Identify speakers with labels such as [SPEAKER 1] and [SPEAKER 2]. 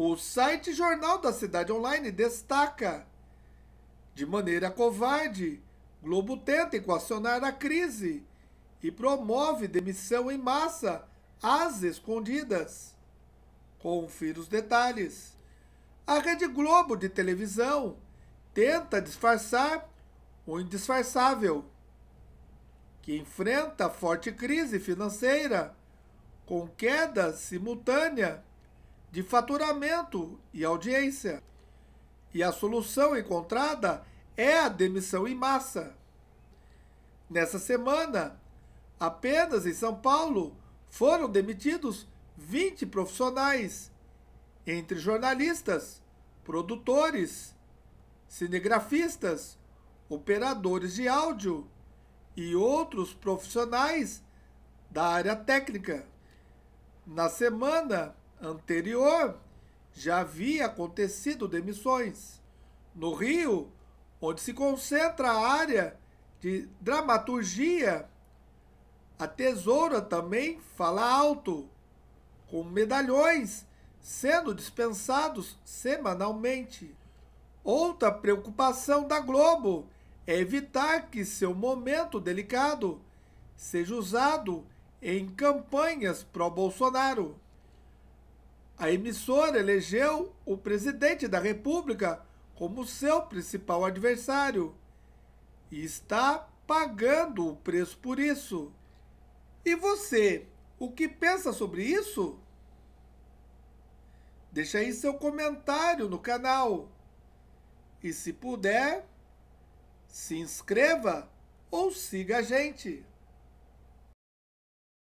[SPEAKER 1] O site Jornal da Cidade Online destaca, de maneira covarde, Globo tenta equacionar a crise e promove demissão em massa às escondidas. Confira os detalhes. A Rede Globo de televisão tenta disfarçar o indisfarçável, que enfrenta forte crise financeira, com queda simultânea de faturamento e audiência. E a solução encontrada é a demissão em massa. Nessa semana, apenas em São Paulo, foram demitidos 20 profissionais, entre jornalistas, produtores, cinegrafistas, operadores de áudio e outros profissionais da área técnica. Na semana, anterior já havia acontecido demissões. No Rio, onde se concentra a área de dramaturgia, a tesoura também fala alto, com medalhões sendo dispensados semanalmente. Outra preocupação da Globo é evitar que seu momento delicado seja usado em campanhas pró-Bolsonaro. A emissora elegeu o presidente da República como seu principal adversário e está pagando o preço por isso. E você, o que pensa sobre isso? Deixa aí seu comentário no canal. E se puder, se inscreva ou siga a gente.